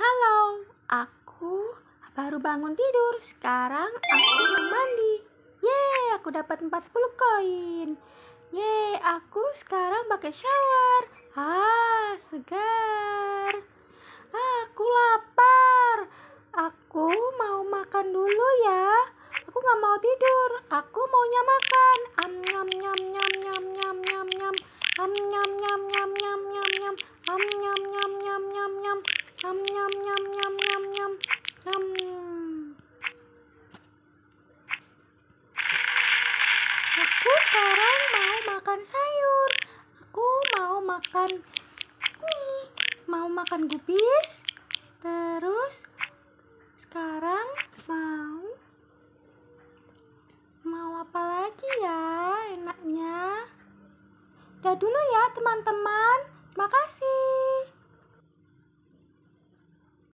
Halo, aku baru bangun tidur. Sekarang aku mau mandi. Yeay, aku dapat 40 koin. Yeay, aku sekarang pakai shower. Ah, segar. Ah, aku lapar. Aku mau makan dulu ya. Aku nggak mau tidur. Aku maunya makan. Am nyam nyam nyam nyam nyam nyam nyam. Am nyam nyam nyam nyam nyam nyam. Am nyam nyam nyam nyam nyam. Am Aku sekarang mau makan sayur. Aku mau makan mie. Mau makan gubis. Terus sekarang mau mau apa lagi ya enaknya? Dah dulu ya teman-teman.